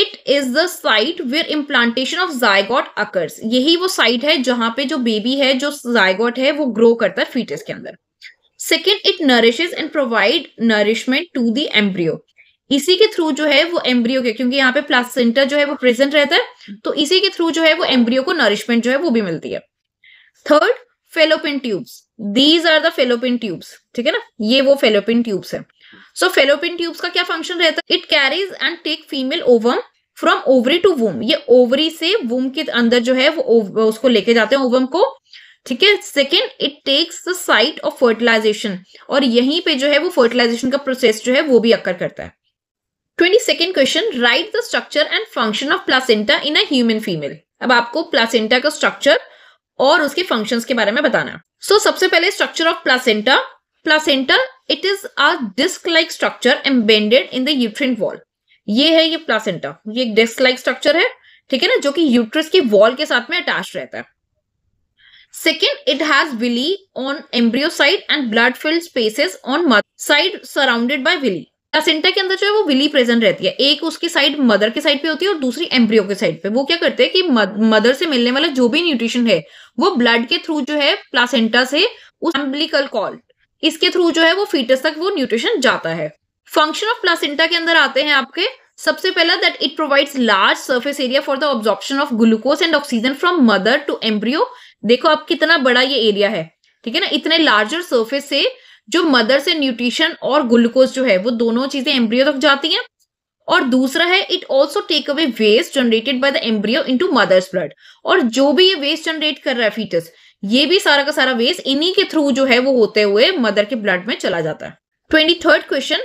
it is the site where implantation of zygote occurs यही वो साइट है जहां पे जो बेबी है जो जायगॉट है वो ग्रो करता है फीटस के अंदर second it nourishes and provide nourishment to the embryo इसी के थ्रू जो है वो एम्ब्रियो के क्योंकि यहाँ पे प्लासेंटर जो है वो प्रेजेंट रहता है तो इसी के थ्रू जो है वो एम्ब्रियो को नरिशमेंट जो है वो भी मिलती है third fallopian tubes these are the fallopian tubes ठीक है ना ये वो फेलोपिन ट्यूब्स है सो फेलोपिन ट्यूब्स का क्या फंक्शन रहता है it carries and take female ovum from ovary to womb ये ओवरी से वूम के अंदर जो है वो उसको लेके जाते हैं ओवम को ठीक है second it takes the site of fertilization और यहीं पे जो है वो फर्टिलाइजेशन का प्रोसेस जो है वो भी अक्कर करता है 22nd question write the structure and function of placenta in a human female अब आपको प्लासेंटा का स्ट्रक्चर और उसके फंक्शंस के बारे में बताना सो so, सबसे पहले structure of placenta placenta it is a disc like structure embedded in the uterine wall ये है ये प्लासेंटा ये एक डिस्क लाइक स्ट्रक्चर है ठीक है ना जो कि यूट्रस की वॉल के साथ में अटैच रहता है second it has villi on embryo side and blood filled spaces on mother side surrounded by villi placenta के अंदर जो है वो विली प्रेजेंट रहती है एक उसकी साइड मदर के साइड पे होती है और दूसरी एम्ब्रियो के साइड पे वो क्या करते हैं कि मदर से मिलने वाला जो भी न्यूट्रिशन है वो ब्लड के थ्रू जो है प्लासेंटा से उस एम्ब्लिकल कॉल इसके थ्रू जो है वो फीटस तक वो न्यूट्रिशन जाता है फंक्शन ऑफ प्लासेंटा के अंदर आते हैं आपके सबसे पहला that it provides large surface area for the absorption of glucose and oxygen from mother to embryo देखो आप कितना बड़ा ये एरिया है ठीक है ना इतने लार्जर सर्फेस से जो मदर से न्यूट्रिशन और ग्लूकोज जो है वो दोनों चीजें एम्ब्रियो तक जाती हैं और दूसरा है it also take away waste generated by the embryo into mother's blood और जो भी ये वेस्ट जनरेट कर रहा है फीटस ये भी सारा का सारा वेस्ट इन्हीं के थ्रू जो है वो होते हुए मदर के ब्लड में चला जाता है twenty third question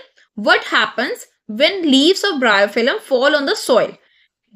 what happens when leaves of bryophyllum fall on the soil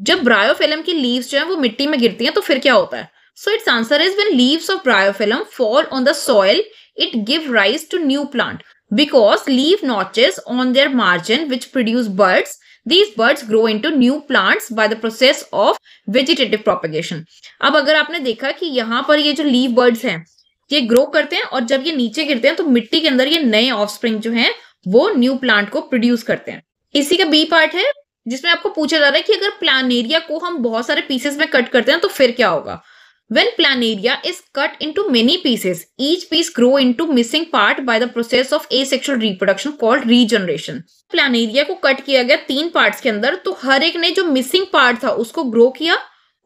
जब ब्रायोफिलम की लीव्स जो है वो मिट्टी में गिरती हैं तो फिर क्या होता है so it's answer is when leaves of bryophyllum fall on the soil it give rise to new plant because leaf notches on their margin which produce buds these birds grow into new plants by the process of vegetative propagation अब अगर आपने देखा कि यहाँ पर ये जो लीव बर्ड्स हैं ये ग्रो करते हैं और जब ये नीचे गिरते हैं तो मिट्टी के अंदर ये नए ऑफस्प्रिंग जो हैं वो न्यू प्लांट को प्रोड्यूस करते हैं इसी का बी पार्ट है जिसमें आपको पूछा जा रहा है कि अगर प्लानेरिया को हम बहुत सारे पीसेस में कट करते हैं तो फिर क्या होगा When planaria is cut into many pieces, each piece grow into missing part by the process of asexual reproduction called regeneration. Planaria को कट किया गया तीन पार्ट के अंदर तो हर एक ने जो मिसिंग पार्ट था उसको ग्रो किया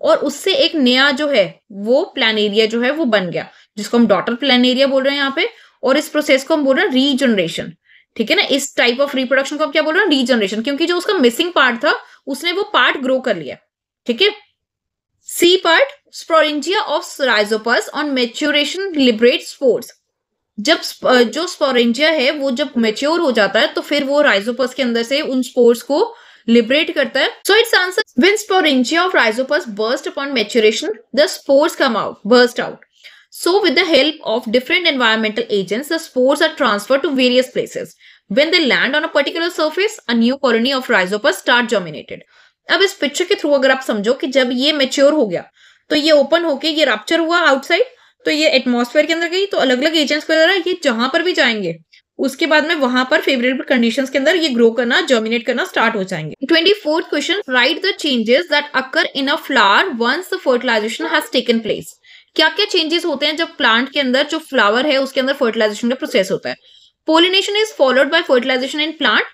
और उससे एक नया जो है वो प्लानेरिया जो है वो बन गया जिसको हम डॉटर प्लानेरिया बोल रहे हैं यहाँ पे और इस प्रोसेस को हम बोल रहे हैं रीजनरेशन ठीक है ना इस टाइप ऑफ रिप्रोडक्शन को हम क्या बोल रहे हैं रीजनरेशन क्योंकि जो उसका मिसिंग पार्ट था उसने वो पार्ट ग्रो कर लिया ठीक है C part sporangia of rhizopus on maturation liberate spores जब जो स्पोरेंजिया है वो जब मेच्योर हो जाता है तो फिर वो राइजोपस के अंदर से उन स्पोर्स को लिबरेट करता है so it's answer when sporangia of rhizopus burst upon maturation the spores come out burst out so with the help of different environmental agents, the spores are transfer to various places When they land on a particular surface a new colony of rhizopus start germinated. अब इस पिक्चर के थ्रू अगर आप समझो कि जब ये मेच्योर हो गया तो ये ओपन होके ये रैप्चर हुआ आउटसाइड तो ये एटमोसफेयर के अंदर गई तो अलग अलग एजेंट्स के द्वारा ये जहां पर भी जाएंगे उसके बाद में वहां पर फेवरेबल कंडीशन के अंदर ये ग्रो करना जर्मिनेट करना स्टार्ट हो जाएंगे twenty fourth question write the changes that occur in a flower once the fertilization has taken place क्या क्या चेंजेस होते हैं जब प्लांट के अंदर जो फ्लावर है उसके अंदर फर्टिलाइजेशन का प्रोसेस होता है pollination is followed by fertilization in plant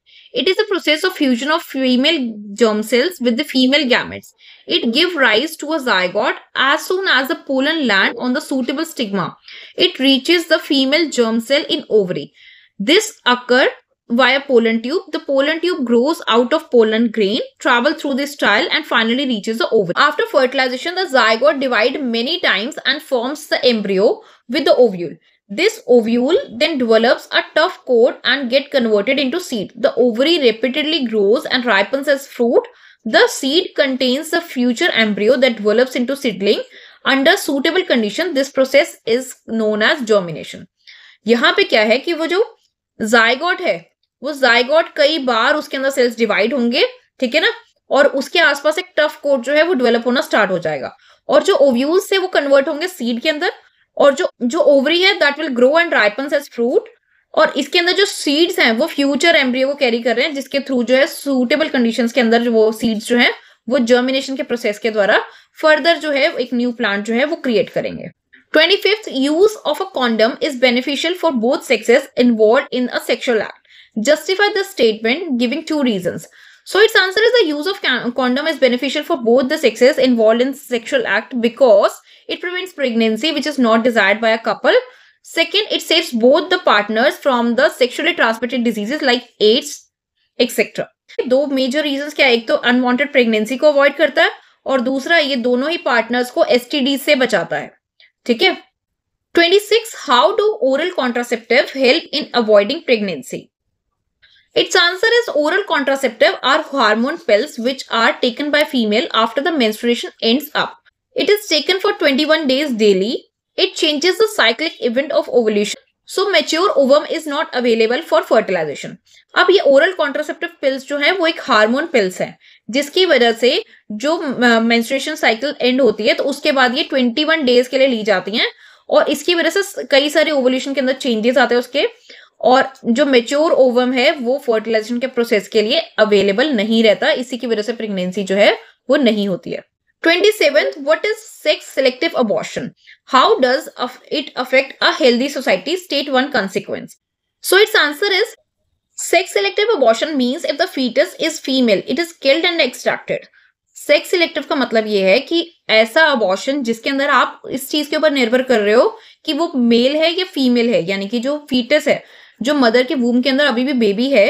It is a process of fusion of female germ cells with the female gametes. It gives rise to a zygote as soon as the pollen lands on the suitable stigma. It reaches the female germ cell in ovary. This occurs via pollen tube. The pollen tube grows out of pollen grain, travel through this style and finally reaches the ovary. After fertilization, the zygote divide many times and forms the embryo with the ovule. This ovule then develops a tough coat and get converted into seed. The ovary repeatedly grows and ripens as fruit. The seed contains the future embryo that develops into seedling. Under suitable condition, this process is known as germination. yahan pe kya hai ki wo jo zygote hai wo zygote kai बार uske andar cells divide honge theek hai na और उसके आसपास एक टफ कोट जो है वो डेवलप होना स्टार्ट हो जाएगा और जो ओव्यूल से वो कन्वर्ट होंगे सीड के अंदर और जो जो ओवरी है that will grow and ripens as fruit और इसके अंदर जो सीड्स हैं वो फ्यूचर एम्ब्रियो को कैरी कर रहे हैं जिसके थ्रू जो है सूटेबल कंडीशंस के अंदर वो सीड्स जो है वो जर्मिनेशन के प्रोसेस के द्वारा फर्दर जो है एक न्यू प्लांट जो है वो क्रिएट करेंगे twenty fifth use of a condom is beneficial for both sexes involve in a sexual act justify the statement giving two reason so it's answer is the use of condom is beneficial for both the sexes involve in sexual act because It prevents pregnancy, which is not desired by a couple. Second, it saves both the partners from the sexually transmitted diseases like AIDS, etc. दो मेजर रीजंस क्या है एक तो अनवांटेड प्रेगनेंसी को अवॉइड करता है और दूसरा ये दोनों ही पार्टनर्स को एसटीडी से बचाता है ठीक है 26 how do oral contraceptive help in avoiding pregnancy Its answer is oral contraceptive are hormone pills which are taken by female after the menstruation ends up. It is taken for 21 days daily. It changes the cyclic event of ovulation. so mature ovum is not available for fertilization अब ये oral contraceptive pills जो है वो एक hormone pills है जिसकी वजह से जो menstruation cycle end होती है तो उसके बाद ये 21 days के लिए ली जाती हैं और इसकी वजह से कई सारे ovulation के अंदर changes आते हैं उसके और जो मेच्योर ओवम है वो फर्टिलाइजेशन के प्रोसेस के लिए अवेलेबल नहीं रहता इसी की वजह से प्रेगनेंसी जो है वो नहीं होती है 27th what is sex selective abortion how does it affect a healthy society state one consequence so its answer is sex selective abortion means if the fetus is female it is killed and extracted sex selective का मतलब ये है कि ऐसा अबॉर्शन जिसके अंदर आप इस चीज के ऊपर निर्भर कर रहे हो कि वो मेल है या फीमेल है यानी कि जो फीटस है जो मदर के वूम के अंदर अभी भी बेबी है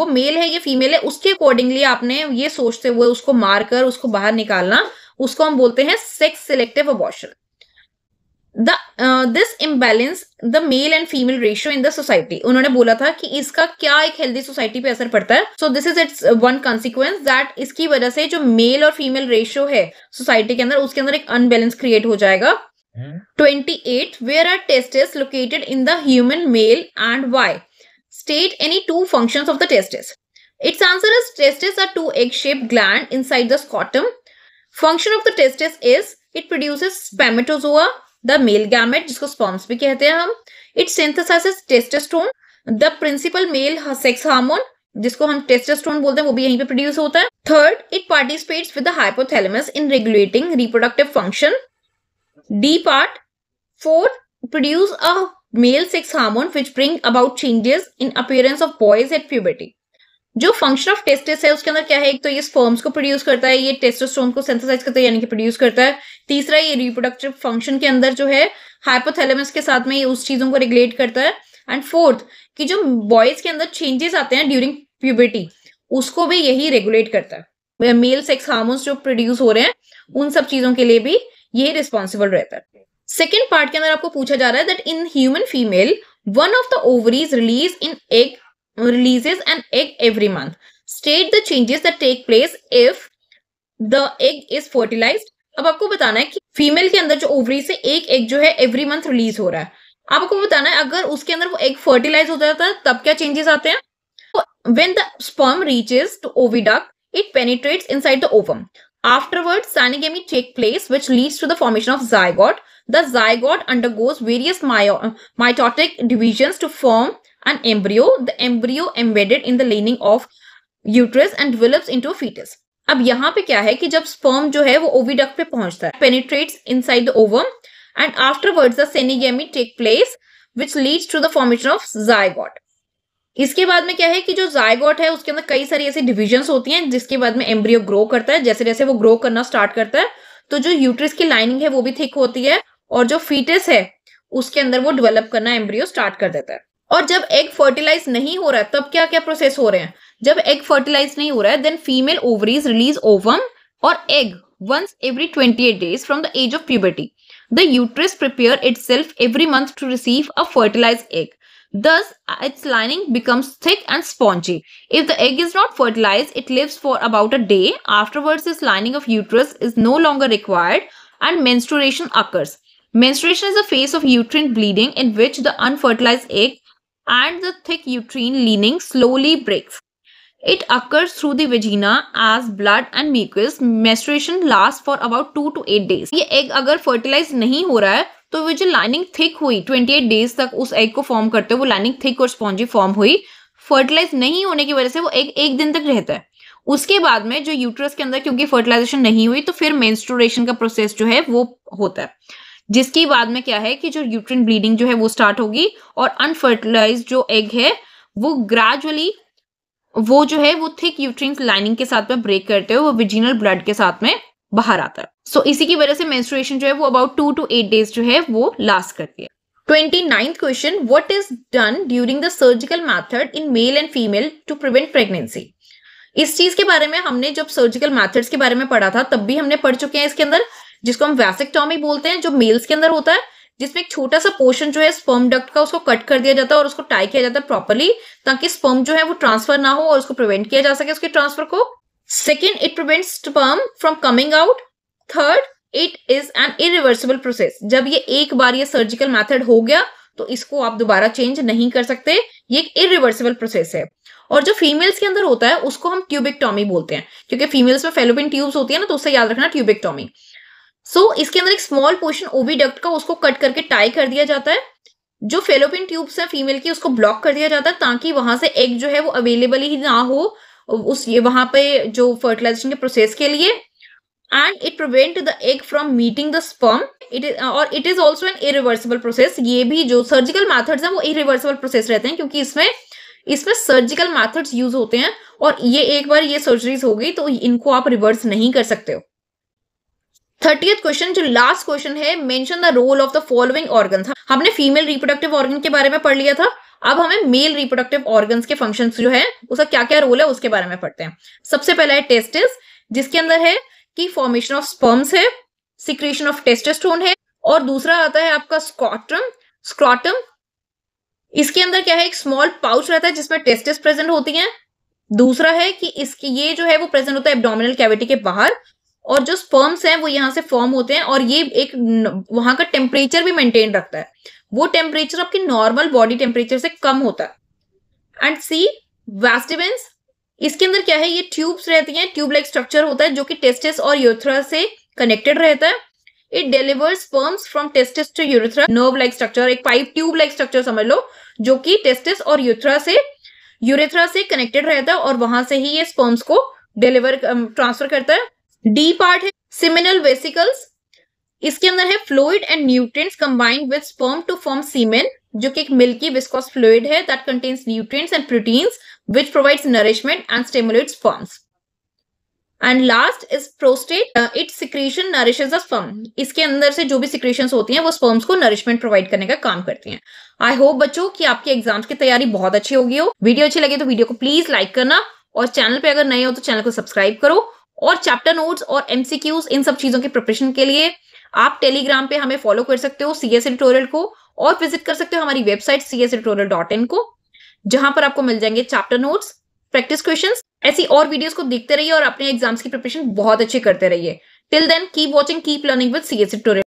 वो मेल है या फीमेल है उसके अकॉर्डिंगली आपने ये सोचते हुए उसको मारकर उसको बाहर निकालना उसको हम बोलते हैं sex selective abortion this imbalance the male and female ratio in the society उन्होंने बोला था कि इसका क्या एक हेल्दी सोसाइटी पे असर पड़ता है so this is its one consequence that इसकी वजह से जो मेल और फीमेल रेशियो है सोसाइटी के अंदर उसके अंदर एक अनबैलेंस क्रिएट हो जाएगा 28 hmm. where are located in the human male and why state any two function of the the its answer is is are two egg shape gland inside the scrotum function of the testis is it produces spermatozoa the male gamete जिसको स्पॉम्स भी कहते हैं हम it synthesizes testosterone the principal male sex hormone जिसको हम टेस्टोस्टेरोन बोलते हैं वो भी यहीं पे प्रोड्यूस होता है third it participates with the hypothalamus in regulating reproductive function D part fourth produce a male sex hormone which bring about changes in appearance of boys at puberty जो फंक्शन ऑफ टेस्टिस है उसके अंदर क्या है एक तो ये स्पर्म्स को प्रोड्यूस करता है ये टेस्टोस्टेरोन को सेंथेसाइज करता है यानी कि प्रोड्यूस करता है तीसरा ये रिप्रोडक्टिव फंक्शन के अंदर जो है हाइपोथैलेमस के साथ में ये उस चीजों को रेगुलेट करता है एंड फोर्थ कि जो बॉयज के अंदर चेंजेस आते हैं ड्यूरिंग प्यूबर्टी उसको भी यही रेगुलेट करता है मेल सेक्स हार्मोन्स जो प्रोड्यूस हो रहे हैं उन सब चीजों के लिए भी ये रिस्पॉन्सिबल रहता है सेकेंड पार्ट के अंदर आपको पूछा जा रहा है that in human female one of the ovaries release in egg releases an egg every month. State the changes that take place if the egg is fertilized. अब आपको बताना है कि फीमेल के अंदर जो ओवरी से एक एग जो है एवरी मंथ रिलीज हो रहा है आपको बताना है अगर उसके अंदर वो एग फर्टिलाइज हो जाता है तब क्या चेंजेस आते हैं when the sperm reaches to oviduct it penetrates inside the ovum Afterwards, synegamy take place, which leads to the formation of zygote. The zygote undergoes various myotic divisions to form an embryo the embryo embedded in the lining of uterus and develops into a fetus अब यहाँ पे क्या है कि जब sperm जो है वो ओविडक्ट पे पहुंचता है penetrates inside the ovum and afterwards the senegamy take place which leads to the formation of zygote इसके बाद में क्या है कि जो जायगॉट है उसके अंदर कई सारी ऐसी डिविजन्स होती हैं जिसके बाद में एम्ब्रियो ग्रो करता है जैसे जैसे वो ग्रो करना स्टार्ट करता है तो जो यूट्रस की लाइनिंग है वो भी थिक होती है और जो फीटस है उसके अंदर वो डेवलप करना एम्ब्रियो स्टार्ट कर देता है और जब एग फर्टिलाइज नहीं हो रहा है तब क्या क्या प्रोसेस हो रहे हैं जब एग फर्टिलाइज नहीं हो रहा है then female ovaries release ovum और egg once every twenty eight days from the age of puberty the uterus prepare itself every month to receive a fertilize egg thus its lining becomes thick and spongy if the egg is not fertilize it lives for about a day afterwards is lining of uterus is no longer required and menstruation occurs menstruation is a phase of uterine bleeding in which the unfertilize egg and the thick uterine lining slowly breaks. It occurs through the vagina as blood and mucus. Menstruation lasts for about 2 to 8 days. ये egg अगर fertilized नहीं हो रहा है तो वो जो lining thick हुई 28 डेज तक उस एग को फॉर्म करते हुए वो लाइनिंग थिक और स्पॉन्जी फॉर्म हुई फर्टिलाइज नहीं होने की वजह से वो एग एक दिन तक रहता है उसके बाद में जो यूट्रस के अंदर क्योंकि फर्टिलाइजेशन नहीं हुई तो फिर मेंस्ट्रुएशन का प्रोसेस जो है वो होता है जिसकी बाद में क्या है कि जो यूट्रिन ब्लीडिंग जो है वो स्टार्ट होगी और अनफर्टिलाइज जो एग है वो ग्रेजुअली वो जो है वो थिक यूट्रिन लाइनिंग के साथ में ब्रेक करते हुए वो विजिनल ब्लड के साथ में बाहर आता है सो so, इसी की वजह से मेंस्ट्रुएशन जो है वो about two to eight days जो है वो लास्ट करती है twenty ninth question what is done during the surgical method in male and female to prevent pregnancy इस चीज के बारे में हमने जब सर्जिकल मैथड्स के बारे में पढ़ा था तब भी हमने पढ़ चुके हैं इसके अंदर जिसको हम वैसेक्टॉमी बोलते हैं जो मेल्स के अंदर होता है जिसमें एक छोटा सा पोर्शन जो है स्पर्म डक्ट का उसको कट कर दिया जाता है और उसको टाई किया जाता है प्रॉपरली ताकि स्पर्म जो है वो ट्रांसफर ना हो और उसको प्रिवेंट किया जा सके उसके ट्रांसफर को second it prevent sperm from coming out third it is an irreversible process जब ये एक बार ये सर्जिकल मैथड हो गया तो इसको आप दोबारा चेंज नहीं कर सकते ये एक इरिवर्सिबल प्रोसेस है और जो फीमेल्स के अंदर होता है उसको हम ट्यूबिकटॉमी बोलते हैं क्योंकि फीमेल्स में फेलोपिन ट्यूब्स होती है ना तो उससे याद रखना ट्यूबिकटॉमी सो so, इसके अंदर एक स्मॉल पोर्शन डक्ट का उसको कट करके टाई कर दिया जाता है जो फेलोपिन ट्यूब्स है फीमेल की उसको ब्लॉक कर दिया जाता है ताकि वहां से एग जो है वो अवेलेबल ही ना हो उस ये वहां पे जो फर्टिलाइजेशन के प्रोसेस के लिए and it prevent the egg from meeting the sperm it is और it is also an irreversible process ये भी जो सर्जिकल मैथड्स हैं वो इरिवर्सिबल प्रोसेस रहते हैं क्योंकि इसमें इसमें सर्जिकल मैथड्स यूज होते हैं और ये एक बार ये सर्जरीज हो गई तो इनको आप रिवर्स नहीं कर सकते हो थर्टी क्वेश्चन जो लास्ट क्वेश्चन है mention the role of the following organ हमने फीमेल रिप्रोडक्टिव ऑर्गन के बारे में पढ़ लिया था अब हमें मेल रिप्रोडक्टिव ऑर्गन्स के फंक्शन जो है उसका क्या क्या रोल है उसके बारे में पढ़ते हैं सबसे पहला है टेस्टिस जिसके अंदर है कि फॉर्मेशन ऑफ स्पर्म्स है सिक्रेशन ऑफ टेस्टेस्टोन है और दूसरा आता है आपका स्कॉटम स्क्रॉटम इसके अंदर क्या है एक स्मॉल पाउच रहता है जिसमें टेस्टिस प्रेजेंट होती हैं दूसरा है कि इसकी ये जो है वो प्रेजेंट होता है एब्डोमिनल कैविटी के बाहर और जो स्पर्म्स हैं वो यहाँ से फॉर्म होते हैं और ये एक वहां का टेम्परेचर भी मेंटेन रखता है वो टेम्परेचर आपके नॉर्मल बॉडी टेम्परेचर से कम होता है एंड सी वेस्टिवेंस इसके अंदर क्या है ये ट्यूब्स रहती हैं ट्यूब लाइक स्ट्रक्चर होता है जो कि टेस्टिस और यूथ्रा से कनेक्टेड रहता है it deliver sperms from testis to urethra nerve like structure एक पाइप ट्यूब लाइक स्ट्रक्चर समझ लो जो कि टेस्टिस और यूथ्रा से यूरेथ्रा से कनेक्टेड रहता है और वहां से ही ये स्पर्म्स को डिलीवर ट्रांसफर um, करता है डी पार्ट है सिमिनल वेसिकल्स इसके अंदर है fluid and nutrients combined with sperm to form semen जो कि एक मिल्की विस्कॉस फ्लूड है that contains nutrients and proteins which provides nourishment and stimulates sperms. And last is prostate it secretion nourishes sperm इसके अंदर से जो भी सिक्रेशन होती हैं वो स्पर्म्स को नरिशमेंट प्रोवाइड करने का काम करती हैं आई होप बच्चों कि आपके एग्जाम्स की तैयारी बहुत अच्छी होगी हो वीडियो अच्छी लगे तो वीडियो को प्लीज लाइक करना और चैनल पे अगर नए हो तो चैनल को सब्सक्राइब करो और चैप्टर नोट्स और एमसीक्यूज इन सब चीजों के प्रिपरेशन के लिए आप टेलीग्राम पे हमें फॉलो कर सकते हो सी एस एडिटोरियल को और विजिट कर सकते हो हमारी website C S editorial dot in को जहां पर आपको मिल जाएंगे चैप्टर नोट्स प्रैक्टिस क्वेश्चन ऐसी और वीडियोस को देखते रहिए और अपने एग्जाम्स की प्रिपरेशन बहुत अच्छे करते रहिए till then keep watching keep learning with C S editorial